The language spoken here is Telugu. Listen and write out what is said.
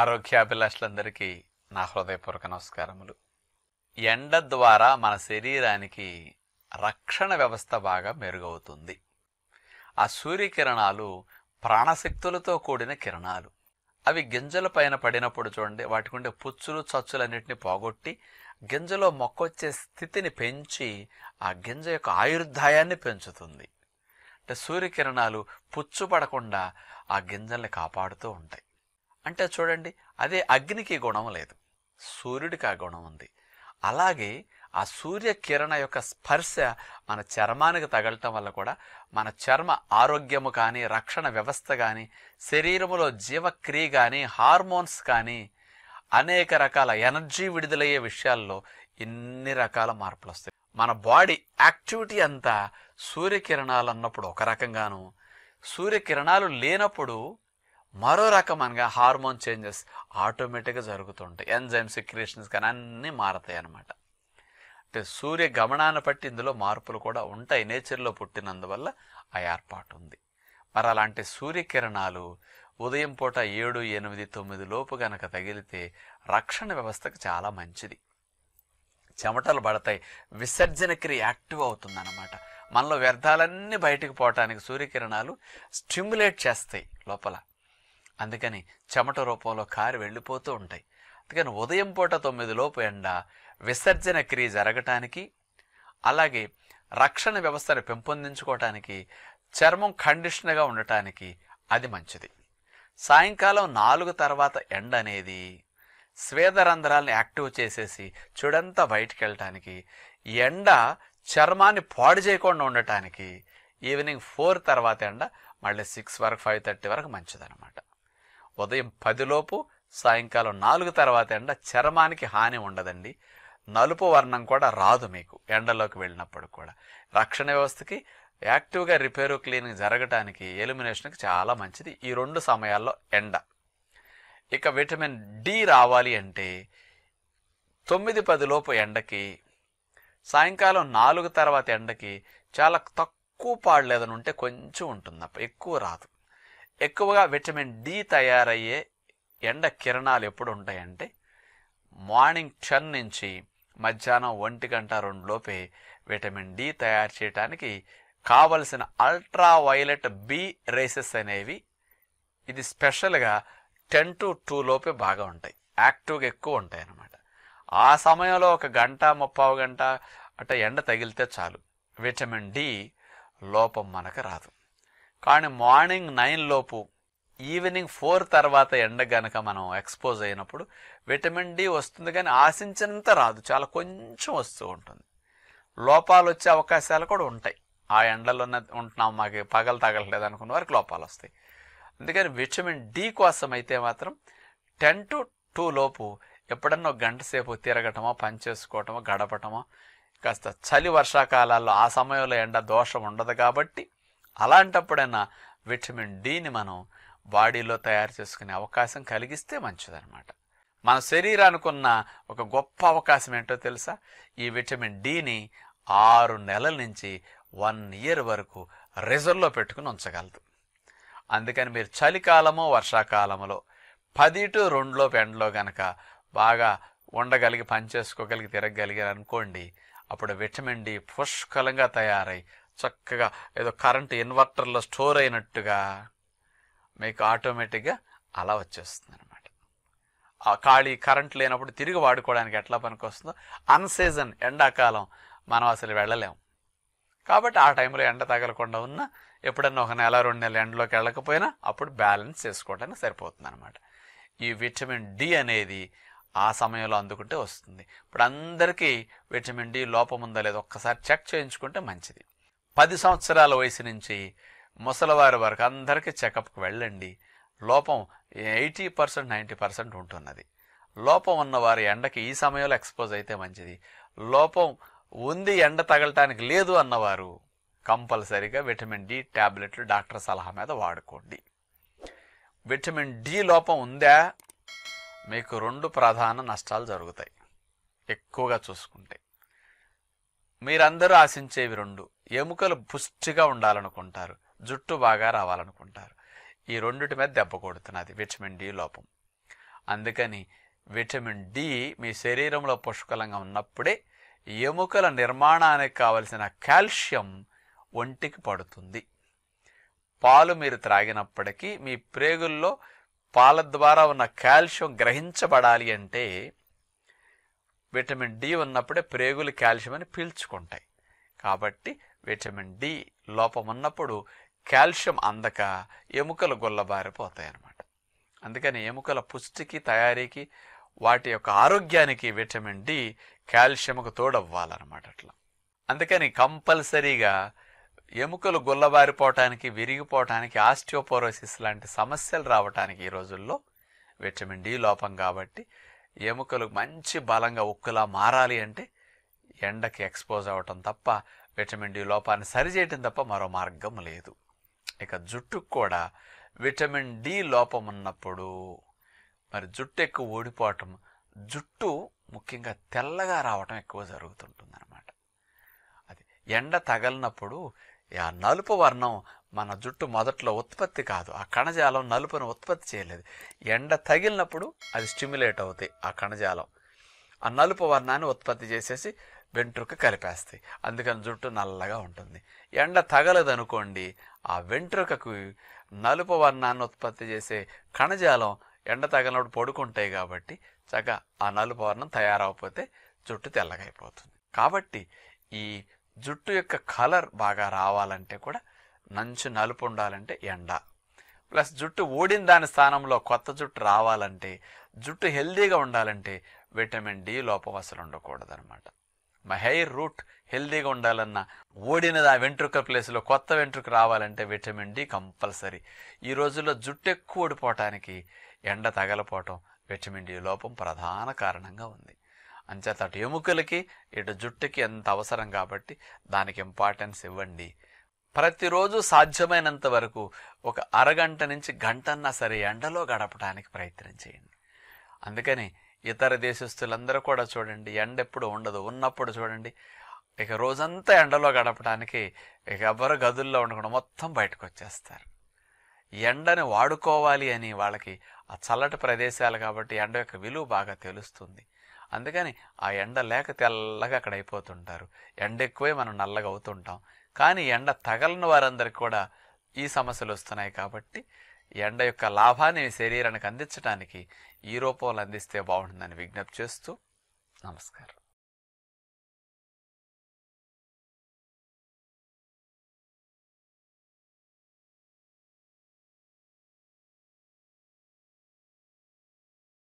ఆరోగ్యాభిలాషులందరికీ నా హృదయపూర్వక నమస్కారములు ఎండ ద్వారా మన శరీరానికి రక్షణ వ్యవస్థ బాగా మెరుగవుతుంది ఆ సూర్యకిరణాలు ప్రాణశక్తులతో కూడిన కిరణాలు అవి గింజల పైన పడినప్పుడు చూడండి వాటికి ఉండే పుచ్చులు చచ్చులన్నింటినీ పోగొట్టి గింజలో మొక్కొచ్చే స్థితిని పెంచి ఆ గింజ యొక్క ఆయుర్దాయాన్ని పెంచుతుంది అంటే సూర్యకిరణాలు పుచ్చు పడకుండా ఆ గింజల్ని కాపాడుతూ ఉంటాయి అంటే చూడండి అదే అగ్నికి గుణం లేదు సూర్యుడికి ఆ గుణం ఉంది అలాగే ఆ సూర్యకిరణ యొక్క స్పర్శ మన చర్మానికి తగలటం వల్ల కూడా మన చర్మ ఆరోగ్యము కానీ రక్షణ వ్యవస్థ కానీ శరీరములో జీవక్రియ కానీ హార్మోన్స్ కానీ అనేక రకాల ఎనర్జీ విడుదలయ్యే విషయాల్లో ఎన్ని రకాల మార్పులు వస్తాయి మన బాడీ యాక్టివిటీ అంతా సూర్యకిరణాలు అన్నప్పుడు ఒక రకంగాను సూర్యకిరణాలు లేనప్పుడు మరో రకం అనగా హార్మోన్ చేంజెస్ ఆటోమేటిక్గా జరుగుతుంటాయి ఎంజైమ్ క్రియేషన్స్ కానీ అన్నీ మారతాయి అనమాట అంటే సూర్య గమనాన్ని బట్టి ఇందులో మార్పులు కూడా ఉంటాయి నేచర్లో పుట్టినందువల్ల ఆ ఏర్పాటు ఉంది మరి అలాంటి సూర్యకిరణాలు ఉదయం పూట ఏడు ఎనిమిది తొమ్మిది లోపు గనక తగిలితే రక్షణ వ్యవస్థకు చాలా మంచిది చెమటలు పడతాయి విసర్జన క్రియ యాక్టివ్ అనమాట మనలో వ్యర్థాలన్నీ బయటకు పోవటానికి సూర్యకిరణాలు స్టిమ్యులేట్ చేస్తాయి లోపల అందుకని చెమట రూపంలో కారు వెళ్ళిపోతూ ఉంటాయి అందుకని ఉదయం పూట తొమ్మిదిలోపు ఎండ విసర్జన క్రియ జరగటానికి అలాగే రక్షణ వ్యవస్థను పెంపొందించుకోవటానికి చర్మం కండిషన్గా ఉండటానికి అది మంచిది సాయంకాలం నాలుగు తర్వాత ఎండ అనేది స్వేదరంధ్రాలను యాక్టివ్ చేసేసి చెడంతా బయటికి వెళ్ళటానికి ఎండ చర్మాన్ని పాడు చేయకుండా ఉండటానికి ఈవినింగ్ ఫోర్ తర్వాత ఎండ మళ్ళీ సిక్స్ వరకు ఫైవ్ థర్టీ వరకు మంచిదన్నమాట ఉదయం పదిలోపు సాయంకాలం నాలుగు తర్వాత ఎండ చర్మానికి హాని ఉండదండి నలుపు వర్ణం కూడా రాదు మీకు ఎండలోకి వెళ్ళినప్పుడు కూడా రక్షణ వ్యవస్థకి యాక్టివ్గా రిపేరు క్లీనింగ్ జరగడానికి ఎలిమినేషన్కి చాలా మంచిది ఈ రెండు సమయాల్లో ఎండ ఇక విటమిన్ డి రావాలి అంటే తొమ్మిది పదిలోపు ఎండకి సాయంకాలం నాలుగు తర్వాత ఎండకి చాలా తక్కువ పాడలేదని ఉంటే కొంచెం ఉంటుంది అప్ప ఎక్కువ రాదు ఎక్కువగా విటమిన్ డి తయారయ్యే ఎండ కిరణాలు ఎప్పుడు ఉంటాయంటే మార్నింగ్ టెన్ నుంచి మధ్యాహ్నం ఒంటి గంట రెండులోపే విటమిన్ డి తయారు చేయడానికి కావలసిన అల్ట్రా వైలెట్ బి రేసెస్ అనేవి ఇది స్పెషల్గా టెన్ టు టూ లోపే బాగా ఉంటాయి యాక్టివ్గా ఎక్కువ ఉంటాయి అన్నమాట ఆ సమయంలో ఒక గంట ముప్పావు గంట అట్ట ఎండ తగిలితే చాలు విటమిన్ డి లోపం మనకు రాదు కానీ మార్నింగ్ నైన్ లోపు ఈవినింగ్ ఫోర్ తర్వాత ఎండ గనక మనం ఎక్స్పోజ్ అయినప్పుడు విటమిన్ డి వస్తుంది కానీ ఆశించినంత రాదు చాలా కొంచెం వస్తూ ఉంటుంది లోపాలు వచ్చే అవకాశాలు కూడా ఉంటాయి ఆ ఎండలో ఉంటున్నాం మాకు పగలు తగలట్లేదు అనుకున్న వారికి లోపాలు వస్తాయి అందుకని విటమిన్ డి కోసం అయితే మాత్రం టెన్ టు టూ లోపు ఎప్పుడన్నా ఒక గంట సేపు తిరగటమో పని గడపటమో కాస్త చలి వర్షాకాలాల్లో ఆ సమయంలో ఎండ దోషం ఉండదు కాబట్టి అలాంటప్పుడైనా విటమిన్ డిని మనం బాడీలో తయారు చేసుకునే అవకాశం కలిగిస్తే మంచిదనమాట మన శరీరానికి ఉన్న ఒక గొప్ప అవకాశం ఏంటో తెలుసా ఈ విటమిన్ డిని ఆరు నెలల నుంచి వన్ ఇయర్ వరకు రిజర్వ్లో పెట్టుకుని ఉంచగలదు అందుకని మీరు చలికాలము వర్షాకాలంలో పది టు రెండులో ఎండలో కనుక బాగా ఉండగలిగి పనిచేసుకోగలిగి తిరగగలిగారు అనుకోండి అప్పుడు విటమిన్ డి పుష్కలంగా తయారై చక్కగా ఏదో కరెంట్ ఇన్వర్టర్లో స్టోర్ అయినట్టుగా మీకు ఆటోమేటిక్గా అలా వచ్చేస్తుంది అనమాట ఆ ఖాళీ కరెంట్ లేనప్పుడు తిరిగి వాడుకోవడానికి ఎట్లా పనికొస్తుందో అన్సీజన్ ఎండాకాలం మనం అసలు వెళ్ళలేము కాబట్టి ఆ టైంలో ఎండ తగలకుండా ఉన్నా ఎప్పుడన్నా ఒక నెల రెండు నెలల ఎండలోకి వెళ్ళకపోయినా అప్పుడు బ్యాలెన్స్ చేసుకోవడానికి సరిపోతుంది అనమాట ఈ విటమిన్ డి అనేది ఆ సమయంలో అందుకుంటే వస్తుంది ఇప్పుడు అందరికీ విటమిన్ డి లోపం ఉందా ఒక్కసారి చెక్ చేయించుకుంటే మంచిది పది సంవత్సరాల వయసు నుంచి ముసలివారి వరకు అందరికీ చెకప్కి వెళ్ళండి లోపం ఎయిటీ పర్సెంట్ నైంటీ పర్సెంట్ ఉంటున్నది లోపం ఉన్న వారి ఎండకి ఈ సమయంలో ఎక్స్పోజ్ అయితే మంచిది లోపం ఉంది ఎండ తగలటానికి లేదు అన్నవారు కంపల్సరీగా విటమిన్ డి ట్యాబ్లెట్లు డాక్టర్ సలహా మీద వాడుకోండి విటమిన్ డి లోపం ఉందా మీకు రెండు ప్రధాన నష్టాలు జరుగుతాయి ఎక్కువగా చూసుకుంటే మీరందరూ ఆశించేవి రెండు ఎముకలు పుష్టిగా ఉండాలనుకుంటారు జుట్టు బాగా రావాలనుకుంటారు ఈ రెండిటి మీద దెబ్బ కొడుతున్నది విటమిన్ డి లోపం అందుకని విటమిన్ డి మీ శరీరంలో పుష్కలంగా ఉన్నప్పుడే ఎముకల నిర్మాణానికి కావలసిన కాల్షియం ఒంటికి పడుతుంది పాలు మీరు త్రాగినప్పటికీ మీ ప్రేగుల్లో పాల ద్వారా ఉన్న కాల్షియం గ్రహించబడాలి అంటే విటమిన్ డి ఉన్నప్పుడే ప్రేగులు కాల్షియం అని పీల్చుకుంటాయి కాబట్టి విటమిన్ డి లోపం ఉన్నప్పుడు కాల్షియం అందక ఎముకలు గొల్లబారిపోతాయి అన్నమాట అందుకని ఎముకల పుష్టికి తయారీకి వాటి యొక్క ఆరోగ్యానికి విటమిన్ డి కాల్షియంకు తోడవ్వాలన్నమాట అట్లా అందుకని కంపల్సరీగా ఎముకలు గుల్లబారిపోవటానికి విరిగిపోవటానికి ఆస్టియోపోరోసిస్ లాంటి సమస్యలు రావటానికి ఈ రోజుల్లో విటమిన్ డి లోపం కాబట్టి ఎముకలు మంచి బలంగా ఉక్కులా మారాలి అంటే ఎండకి ఎక్స్పోజ్ అవ్వటం తప్ప విటమిన్ డి లోపాన్ని సరిచేయటం తప్ప మరో మార్గం లేదు ఇక జుట్టుకు కూడా విటమిన్ డి లోపం ఉన్నప్పుడు మరి జుట్టు ఎక్కువ ఓడిపోవటం జుట్టు ముఖ్యంగా తెల్లగా రావటం ఎక్కువ జరుగుతుంటుందన్నమాట అది ఎండ తగలినప్పుడు ఆ నలుపు వర్ణం మన జుట్టు మొదట్లో ఉత్పత్తి కాదు ఆ కణజాలం నలుపును ఉత్పత్తి చేయలేదు ఎండ తగిలినప్పుడు అది స్టిమ్యులేట్ అవుతాయి ఆ కణజాలం ఆ నలుపు వర్ణాన్ని ఉత్పత్తి చేసేసి వెంట్రుక కలిపేస్తాయి అందుకని జుట్టు నల్లగా ఉంటుంది ఎండ తగలదనుకోండి ఆ వెంట్రుకకు నలుపు వర్ణాన్ని ఉత్పత్తి చేసే కణజాలం ఎండ తగిలినప్పుడు పడుకుంటాయి కాబట్టి చక్కగా ఆ నలుపు వర్ణం తయారవకపోతే జుట్టు తెల్లగైపోతుంది కాబట్టి ఈ జుట్టు యొక్క కలర్ బాగా రావాలంటే కూడా నంచు నలుపు ఉండాలంటే ఎండ ప్లస్ జుట్టు ఓడిన దాని స్థానంలో కొత్త జుట్టు రావాలంటే జుట్టు హెల్దీగా ఉండాలంటే విటమిన్ డి లోపం అసలు ఉండకూడదు అనమాట మా హెయిర్ రూట్ హెల్దీగా ఉండాలన్నా ఓడిన ఆ వెంట్రుక ప్లేస్లో కొత్త వెంట్రుక రావాలంటే విటమిన్ డి కంపల్సరీ ఈ రోజుల్లో జుట్టు ఎక్కువ ఓడిపోవటానికి ఎండ తగలపోవటం విటమిన్ డి లోపం ప్రధాన కారణంగా ఉంది అంచేత అటు ఎముకలకి ఇటు జుట్టుకి ఎంత అవసరం కాబట్టి దానికి ఇంపార్టెన్స్ ఇవ్వండి ప్రతిరోజు సాధ్యమైనంత వరకు ఒక అరగంట నుంచి గంటన్నా సరే ఎండలో గడపడానికి ప్రయత్నం చేయండి అందుకని ఇతర దేశస్తులందరూ కూడా చూడండి ఎండ ఎప్పుడు ఉండదు ఉన్నప్పుడు చూడండి ఇక రోజంతా ఎండలో గడపడానికి ఇక ఎవ్వరు గదుల్లో ఉండకుండా మొత్తం బయటకు వచ్చేస్తారు ఎండని వాడుకోవాలి అని వాళ్ళకి ఆ చల్లటి ప్రదేశాలు కాబట్టి ఎండ యొక్క విలువ బాగా తెలుస్తుంది అందుకని ఆ ఎండ లేక తెల్లగా అక్కడ అయిపోతుంటారు ఎండ ఎక్కువే మనం నల్లగా అవుతుంటాం కానీ ఎండ తగలని వారందరికి కూడా ఈ సమస్యలు వస్తున్నాయి కాబట్టి ఎండ యొక్క లాభాన్ని శరీరానికి అందించడానికి ఈ రూపంలో అందిస్తే బాగుంటుందని విజ్ఞప్తి చేస్తూ నమస్కారం